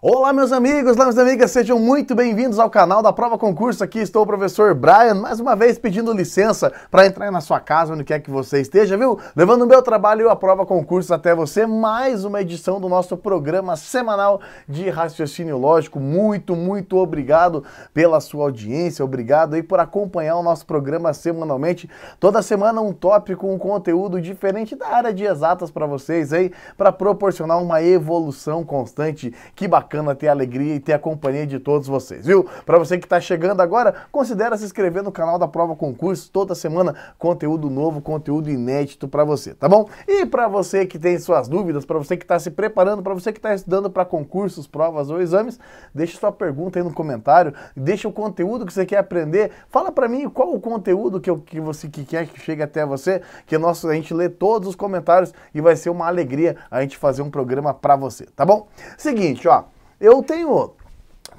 Olá, meus amigos, olá, minhas amigas, sejam muito bem-vindos ao canal da Prova Concurso. Aqui estou o professor Brian, mais uma vez pedindo licença para entrar na sua casa, onde quer que você esteja, viu? Levando o meu trabalho e a Prova Concurso até você, mais uma edição do nosso programa semanal de raciocínio lógico. Muito, muito obrigado pela sua audiência, obrigado aí por acompanhar o nosso programa semanalmente. Toda semana um tópico, um conteúdo diferente da área de exatas para vocês aí, para proporcionar uma evolução constante. Que bacana! bacana ter a alegria e ter a companhia de todos vocês, viu? Para você que está chegando agora, considere se inscrever no canal da Prova Concurso, toda semana conteúdo novo, conteúdo inédito para você, tá bom? E para você que tem suas dúvidas, para você que está se preparando, para você que está estudando para concursos, provas ou exames, deixe sua pergunta aí no comentário, deixa o conteúdo que você quer aprender, fala para mim qual o conteúdo que, eu, que você que quer que chegue até você, que é nosso, a gente lê todos os comentários e vai ser uma alegria a gente fazer um programa para você, tá bom? Seguinte, ó, eu tenho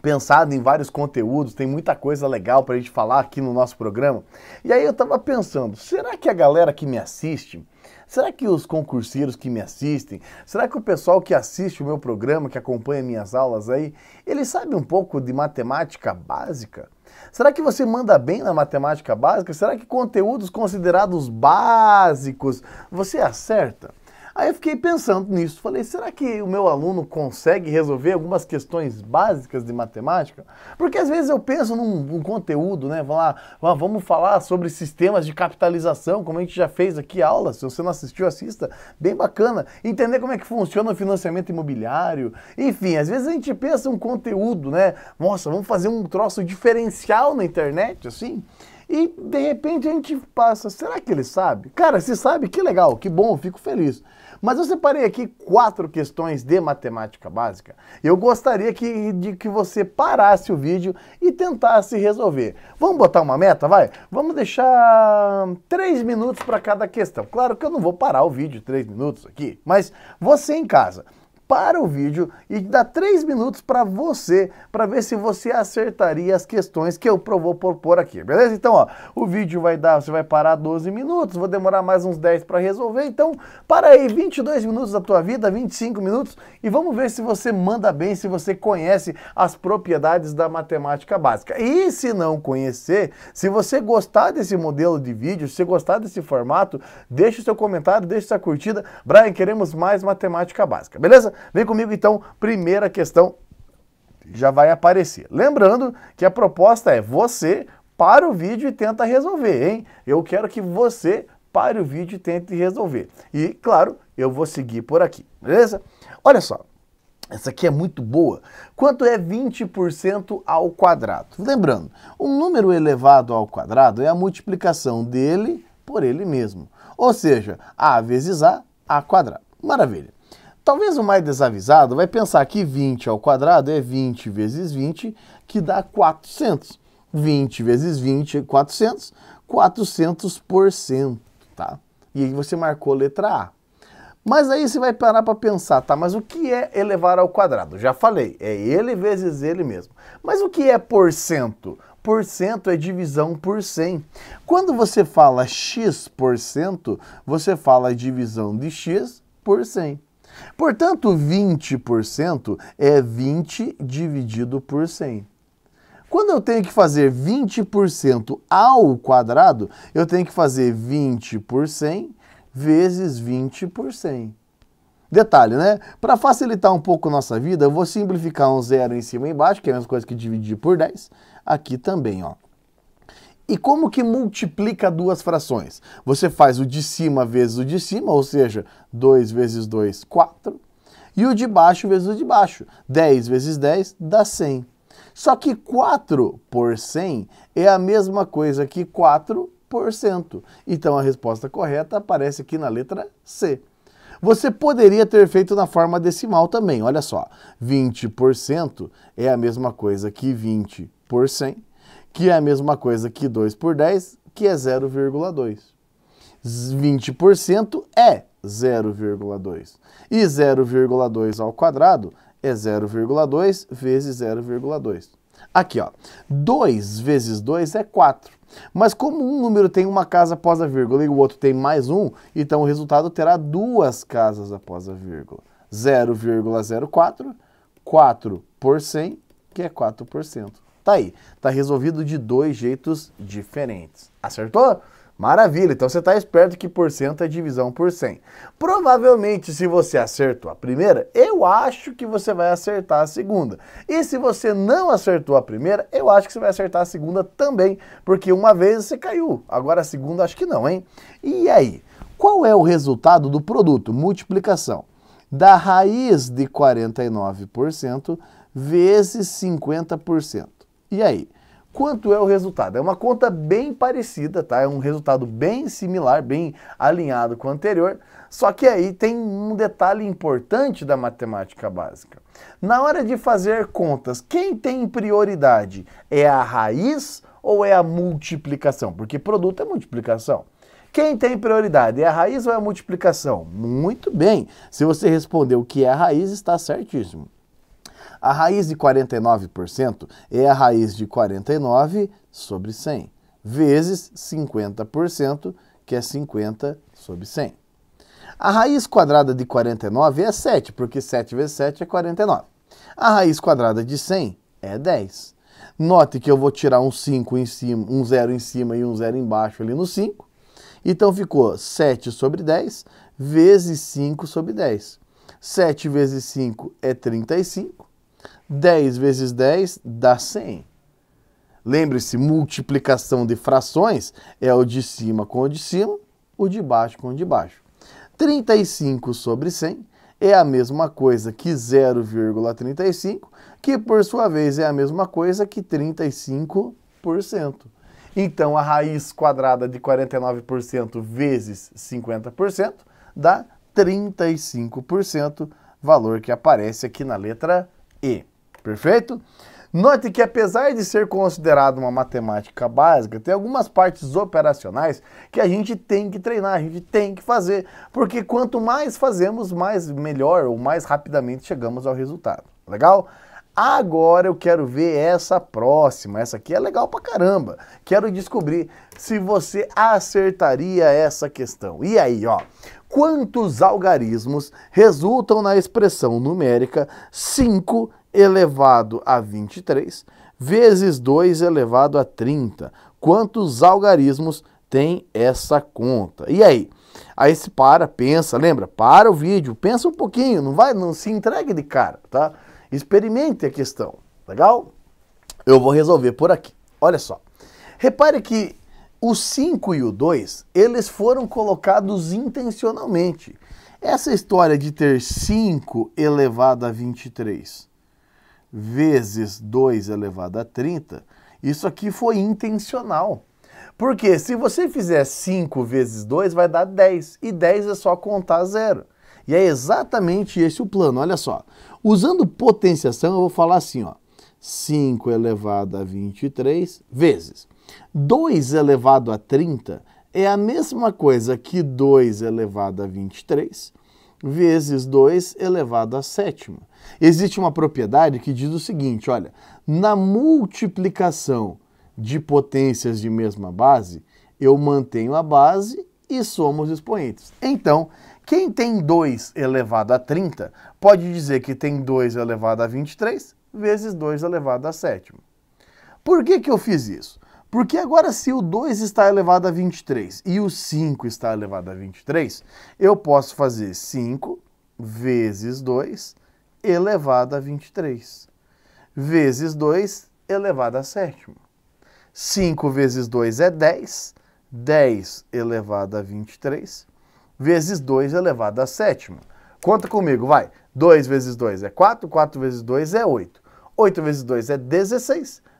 pensado em vários conteúdos, tem muita coisa legal para a gente falar aqui no nosso programa. E aí eu estava pensando, será que a galera que me assiste, será que os concurseiros que me assistem, será que o pessoal que assiste o meu programa, que acompanha minhas aulas aí, ele sabe um pouco de matemática básica? Será que você manda bem na matemática básica? Será que conteúdos considerados básicos você acerta? Aí eu fiquei pensando nisso, falei, será que o meu aluno consegue resolver algumas questões básicas de matemática? Porque às vezes eu penso num, num conteúdo, né, vamos falar sobre sistemas de capitalização, como a gente já fez aqui aula, se você não assistiu, assista, bem bacana, entender como é que funciona o financiamento imobiliário, enfim, às vezes a gente pensa um conteúdo, né, nossa, vamos fazer um troço diferencial na internet, assim, e de repente a gente passa, será que ele sabe? Cara, se sabe, que legal, que bom, fico feliz. Mas eu separei aqui quatro questões de matemática básica. Eu gostaria que, de que você parasse o vídeo e tentasse resolver. Vamos botar uma meta, vai? Vamos deixar três minutos para cada questão. Claro que eu não vou parar o vídeo três minutos aqui, mas você em casa para o vídeo e dá três minutos para você, para ver se você acertaria as questões que eu vou propor aqui, beleza? Então, ó, o vídeo vai dar, você vai parar 12 minutos, vou demorar mais uns 10 para resolver, então para aí 22 minutos da tua vida, 25 minutos e vamos ver se você manda bem, se você conhece as propriedades da matemática básica. E se não conhecer, se você gostar desse modelo de vídeo, se gostar desse formato, deixe o seu comentário, deixe sua curtida. Brian, queremos mais matemática básica, beleza? Vem comigo então, primeira questão já vai aparecer. Lembrando que a proposta é você para o vídeo e tenta resolver, hein? Eu quero que você pare o vídeo e tente resolver. E, claro, eu vou seguir por aqui, beleza? Olha só, essa aqui é muito boa. Quanto é 20% ao quadrado? Lembrando, um número elevado ao quadrado é a multiplicação dele por ele mesmo. Ou seja, A vezes A, A quadrado. Maravilha. Talvez o mais desavisado vai pensar que 20 ao quadrado é 20 vezes 20, que dá 400. 20 vezes 20 é 400, 400%, tá? E aí você marcou a letra A. Mas aí você vai parar para pensar, tá? Mas o que é elevar ao quadrado? Já falei, é ele vezes ele mesmo. Mas o que é porcento? Porcento é divisão por 100. Quando você fala x por cento, você fala divisão de x por 100. Portanto, 20% é 20 dividido por 100. Quando eu tenho que fazer 20% ao quadrado, eu tenho que fazer 20 por 100 vezes 20 por 100. Detalhe, né? Para facilitar um pouco nossa vida, eu vou simplificar um zero em cima e embaixo, que é a mesma coisa que dividir por 10, aqui também, ó. E como que multiplica duas frações? Você faz o de cima vezes o de cima, ou seja, 2 vezes 2, 4. E o de baixo vezes o de baixo. 10 vezes 10 dá 100. Só que 4 por 100 é a mesma coisa que 4%. Então a resposta correta aparece aqui na letra C. Você poderia ter feito na forma decimal também, olha só. 20% é a mesma coisa que 20 por 100 que é a mesma coisa que 2 por 10, que é 0,2. 20% é 0,2. E 0,2 ao quadrado é 0,2 vezes 0,2. Aqui, ó, 2 vezes 2 é 4. Mas como um número tem uma casa após a vírgula e o outro tem mais um, então o resultado terá duas casas após a vírgula. 0,04, 4 por 100, que é 4%. Tá aí. Tá resolvido de dois jeitos diferentes. Acertou? Maravilha, então você está esperto que por cento é divisão por 100. Provavelmente, se você acertou a primeira, eu acho que você vai acertar a segunda. E se você não acertou a primeira, eu acho que você vai acertar a segunda também, porque uma vez você caiu, agora a segunda acho que não, hein? E aí, qual é o resultado do produto? Multiplicação da raiz de 49% vezes 50%. E aí? Quanto é o resultado? É uma conta bem parecida, tá? É um resultado bem similar, bem alinhado com o anterior, só que aí tem um detalhe importante da matemática básica. Na hora de fazer contas, quem tem prioridade? É a raiz ou é a multiplicação? Porque produto é multiplicação. Quem tem prioridade? É a raiz ou é a multiplicação? Muito bem. Se você respondeu que é a raiz, está certíssimo. A raiz de 49% é a raiz de 49 sobre 100, vezes 50%, que é 50 sobre 100. A raiz quadrada de 49 é 7, porque 7 vezes 7 é 49. A raiz quadrada de 100 é 10. Note que eu vou tirar um 5 em cima, um 0 em cima e um 0 embaixo ali no 5. Então ficou 7 sobre 10 vezes 5 sobre 10. 7 vezes 5 é 35. 10 vezes 10 dá 100. Lembre-se, multiplicação de frações é o de cima com o de cima, o de baixo com o de baixo. 35 sobre 100 é a mesma coisa que 0,35, que por sua vez é a mesma coisa que 35%. Então a raiz quadrada de 49% vezes 50% dá 35%, valor que aparece aqui na letra E. Perfeito? Note que apesar de ser considerado uma matemática básica, tem algumas partes operacionais que a gente tem que treinar, a gente tem que fazer, porque quanto mais fazemos, mais melhor ou mais rapidamente chegamos ao resultado. Legal? Agora eu quero ver essa próxima. Essa aqui é legal pra caramba. Quero descobrir se você acertaria essa questão. E aí, ó. Quantos algarismos resultam na expressão numérica 5 elevado a 23 vezes 2 elevado a 30. Quantos algarismos tem essa conta? E aí? Aí se para, pensa, lembra? Para o vídeo, pensa um pouquinho, não vai, não se entregue de cara, tá? Experimente a questão, legal? Eu vou resolver por aqui. Olha só. Repare que o 5 e o 2, eles foram colocados intencionalmente. Essa história de ter 5 elevado a 23 vezes 2 elevado a 30, isso aqui foi intencional. Porque se você fizer 5 vezes 2, vai dar 10. E 10 é só contar zero. E é exatamente esse o plano. Olha só. Usando potenciação, eu vou falar assim, ó. 5 elevado a 23 vezes. 2 elevado a 30 é a mesma coisa que 2 elevado a 23 vezes 2 elevado à sétima. Existe uma propriedade que diz o seguinte, olha, na multiplicação de potências de mesma base, eu mantenho a base e somo os expoentes. Então, quem tem 2 elevado a 30 pode dizer que tem 2 elevado a 23 vezes 2 elevado a sétima. Por que, que eu fiz isso? Porque agora, se o 2 está elevado a 23 e o 5 está elevado a 23, eu posso fazer 5 vezes 2 elevado a 23, vezes 2 elevado a sétima. 5 vezes 2 é 10, 10 elevado a 23, vezes 2 elevado a sétima. Conta comigo, vai. 2 vezes 2 é 4, 4 vezes 2 é 8. 8 vezes 2 é 16,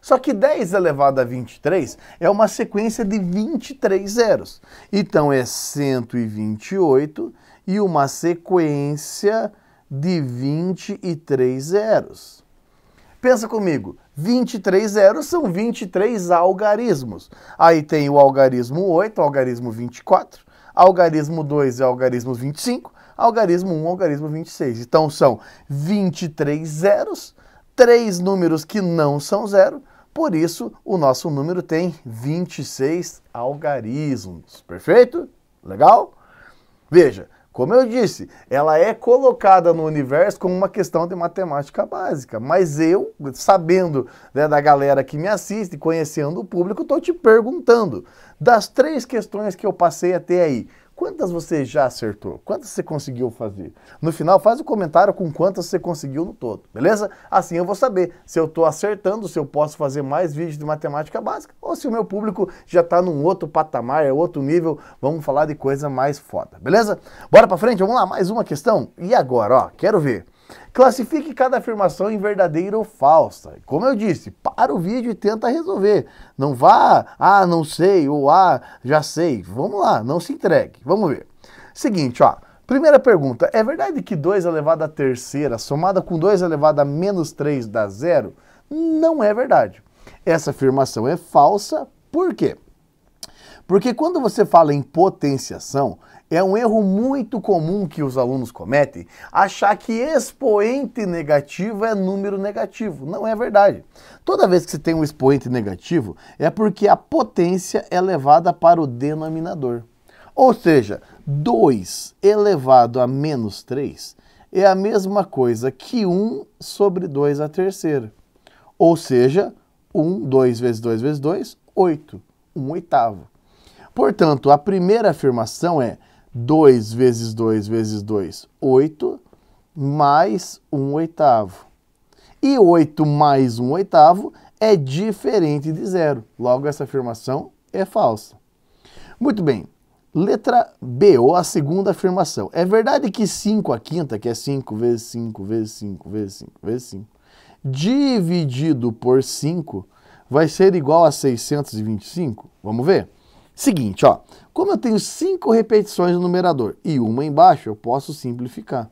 Só que 10 elevado a 23 é uma sequência de 23 zeros. Então é 128 e uma sequência de 23 zeros. Pensa comigo, 23 zeros são 23 algarismos. Aí tem o algarismo 8, algarismo 24, algarismo 2 e algarismo 25, algarismo 1, algarismo 26. Então são 23 zeros três números que não são zero, por isso o nosso número tem 26 algarismos. Perfeito? Legal? Veja, como eu disse, ela é colocada no universo como uma questão de matemática básica, mas eu, sabendo né, da galera que me assiste, conhecendo o público, estou te perguntando, das três questões que eu passei até aí, Quantas você já acertou? Quantas você conseguiu fazer? No final, faz o um comentário com quantas você conseguiu no todo, beleza? Assim eu vou saber se eu estou acertando, se eu posso fazer mais vídeos de matemática básica ou se o meu público já está num outro patamar, é outro nível. Vamos falar de coisa mais foda, beleza? Bora para frente? Vamos lá, mais uma questão? E agora, ó, quero ver. Classifique cada afirmação em verdadeira ou falsa. Como eu disse, para o vídeo e tenta resolver. Não vá, ah, não sei, ou ah, já sei. Vamos lá, não se entregue. Vamos ver. Seguinte, ó. Primeira pergunta, é verdade que 2 elevado à terceira somada com 2 elevado a menos 3 dá zero? Não é verdade. Essa afirmação é falsa, por quê? Porque quando você fala em potenciação, é um erro muito comum que os alunos cometem achar que expoente negativo é número negativo. Não é verdade. Toda vez que você tem um expoente negativo, é porque a potência é levada para o denominador. Ou seja, 2 elevado a menos 3 é a mesma coisa que 1 sobre 2 a terceira. Ou seja, 1, 2 vezes 2 vezes 2, 8, 1 oitavo. Portanto, a primeira afirmação é 2 vezes 2 vezes 2, 8, mais 1 um oitavo. E 8 mais 1 um oitavo é diferente de zero. Logo, essa afirmação é falsa. Muito bem. Letra B, ou a segunda afirmação. É verdade que 5 a quinta, que é 5 vezes 5 vezes 5 vezes 5 vezes 5, dividido por 5 vai ser igual a 625? Vamos ver? Seguinte, ó, como eu tenho cinco repetições no numerador e uma embaixo, eu posso simplificar.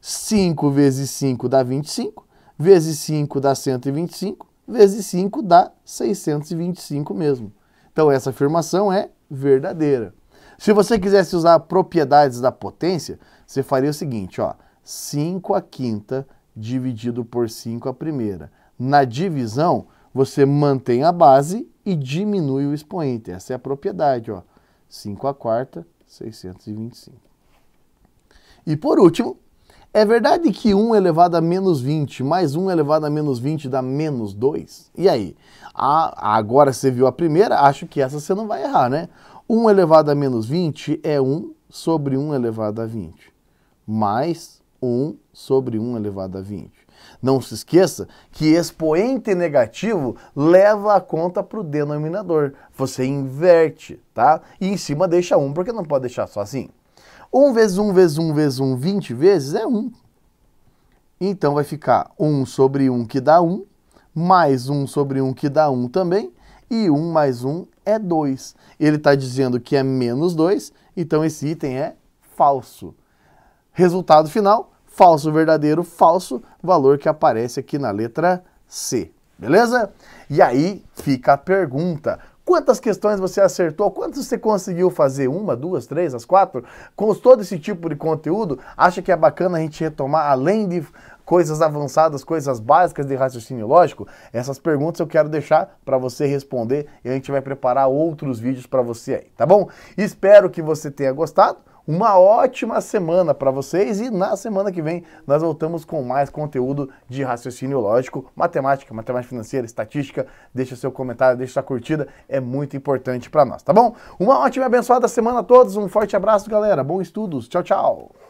5 vezes 5 dá 25, vezes 5 dá 125, vezes 5 dá 625 mesmo. Então essa afirmação é verdadeira. Se você quisesse usar propriedades da potência, você faria o seguinte, ó, 5 a quinta dividido por 5 a primeira. Na divisão, você mantém a base e diminui o expoente. Essa é a propriedade, ó. 5 à quarta, 625. E por último, é verdade que 1 elevado a menos 20 mais 1 elevado a menos 20 dá menos 2? E aí? Ah, agora você viu a primeira, acho que essa você não vai errar, né? 1 elevado a menos 20 é 1 sobre 1 elevado a 20, mais 1 sobre 1 elevado a 20. Não se esqueça que expoente negativo leva a conta para o denominador. Você inverte, tá? E em cima deixa 1, porque não pode deixar só assim. 1 vezes 1 vezes 1 vezes 1, 20 vezes é 1. Então vai ficar 1 sobre 1 que dá 1, mais 1 sobre 1 que dá 1 também, e 1 mais 1 é 2. Ele está dizendo que é menos 2, então esse item é falso. Resultado final, falso verdadeiro, falso, valor que aparece aqui na letra C, beleza? E aí fica a pergunta, quantas questões você acertou, quantas você conseguiu fazer, uma, duas, três, as quatro, com todo esse tipo de conteúdo, acha que é bacana a gente retomar, além de coisas avançadas, coisas básicas de raciocínio lógico? Essas perguntas eu quero deixar para você responder e a gente vai preparar outros vídeos para você aí, tá bom? Espero que você tenha gostado. Uma ótima semana para vocês e na semana que vem nós voltamos com mais conteúdo de raciocínio lógico, matemática, matemática financeira, estatística. Deixa seu comentário, deixa sua curtida, é muito importante para nós, tá bom? Uma ótima e abençoada semana a todos, um forte abraço, galera. Bons estudos. Tchau, tchau.